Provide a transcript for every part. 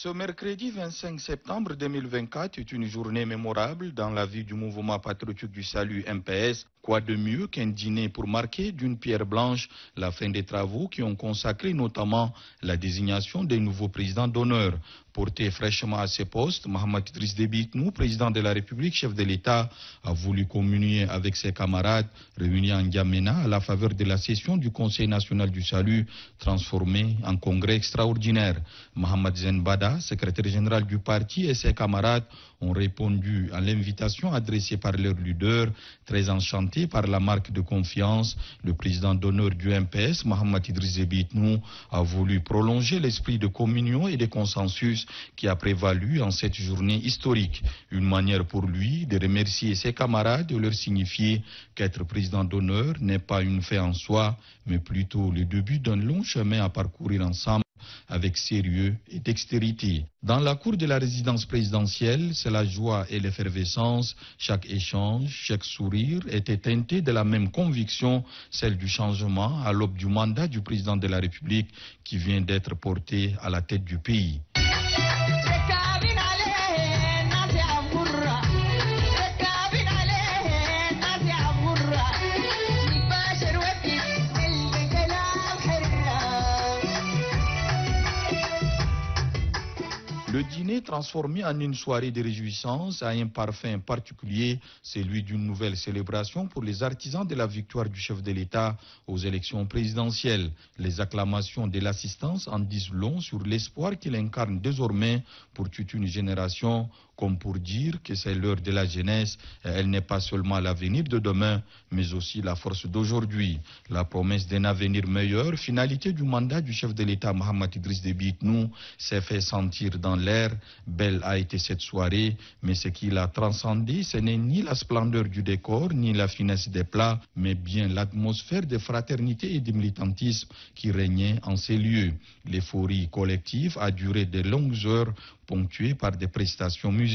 Ce mercredi 25 septembre 2024 est une journée mémorable dans la vie du mouvement patriotique du salut MPS. Quoi de mieux qu'un dîner pour marquer d'une pierre blanche la fin des travaux qui ont consacré notamment la désignation des nouveaux présidents d'honneur porté fraîchement à ses postes, Mohamed Idriss président de la République, chef de l'État, a voulu communier avec ses camarades réunis en Gamena à la faveur de la session du Conseil national du salut transformée en congrès extraordinaire. Mohamed Zenbada, secrétaire général du parti, et ses camarades ont répondu à l'invitation adressée par leur leader, très enchanté par la marque de confiance. Le président d'honneur du MPS, Mohamed Idriss Debitnou, a voulu prolonger l'esprit de communion et de consensus qui a prévalu en cette journée historique. Une manière pour lui de remercier ses camarades, de leur signifier qu'être président d'honneur n'est pas une fin en soi, mais plutôt le début d'un long chemin à parcourir ensemble avec sérieux et dextérité. Dans la cour de la résidence présidentielle, c'est la joie et l'effervescence. Chaque échange, chaque sourire était teinté de la même conviction, celle du changement à l'aube du mandat du président de la République qui vient d'être porté à la tête du pays. Le dîner transformé en une soirée de réjouissance a un parfum particulier, celui d'une nouvelle célébration pour les artisans de la victoire du chef de l'État aux élections présidentielles. Les acclamations de l'assistance en disent long sur l'espoir qu'il incarne désormais pour toute une génération comme pour dire que c'est l'heure de la jeunesse. Elle n'est pas seulement l'avenir de demain, mais aussi la force d'aujourd'hui. La promesse d'un avenir meilleur, finalité du mandat du chef de l'État Mohamed Idriss Debite nous s'est fait sentir dans l'air. Belle a été cette soirée, mais ce qui l'a transcendé, ce n'est ni la splendeur du décor, ni la finesse des plats, mais bien l'atmosphère de fraternité et de militantisme qui régnait en ces lieux. L'euphorie collective a duré de longues heures, ponctuée par des prestations musicales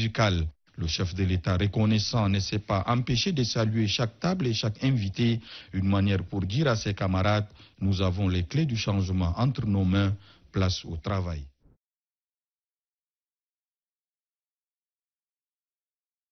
le chef de l'État reconnaissant ne s'est pas empêché de saluer chaque table et chaque invité, une manière pour dire à ses camarades, nous avons les clés du changement entre nos mains, place au travail.